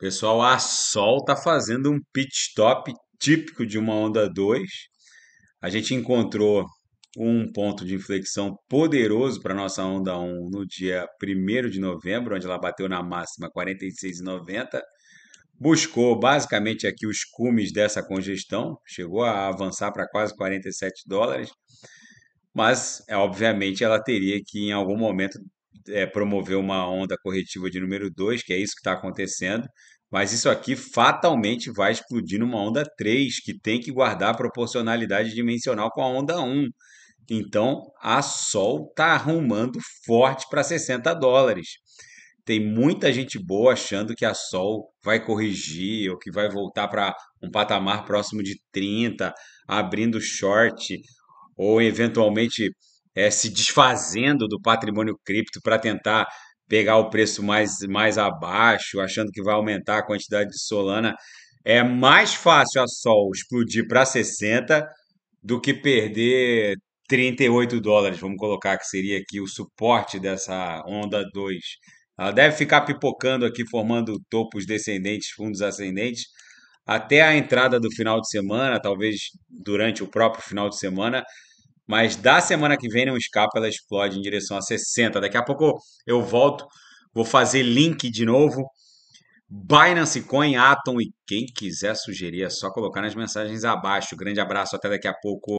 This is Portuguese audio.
Pessoal, a Sol está fazendo um pit stop típico de uma onda 2. A gente encontrou um ponto de inflexão poderoso para nossa onda 1 no dia 1 de novembro, onde ela bateu na máxima 46,90. Buscou basicamente aqui os cumes dessa congestão, chegou a avançar para quase 47 dólares, mas é, obviamente ela teria que em algum momento é, promover uma onda corretiva de número 2, que é isso que está acontecendo, mas isso aqui fatalmente vai explodir numa onda 3, que tem que guardar a proporcionalidade dimensional com a onda 1. Então a Sol está arrumando forte para 60 dólares. Tem muita gente boa achando que a Sol vai corrigir ou que vai voltar para um patamar próximo de 30, abrindo short ou eventualmente é, se desfazendo do patrimônio cripto para tentar pegar o preço mais, mais abaixo, achando que vai aumentar a quantidade de Solana. É mais fácil a Sol explodir para 60 do que perder 38 dólares, vamos colocar que seria aqui o suporte dessa onda 2. Ela deve ficar pipocando aqui, formando topos descendentes, fundos ascendentes, até a entrada do final de semana, talvez durante o próprio final de semana, mas da semana que vem não escapa, ela explode em direção a 60. Daqui a pouco eu volto, vou fazer link de novo. Binance Coin, Atom e quem quiser sugerir é só colocar nas mensagens abaixo. Grande abraço, até daqui a pouco.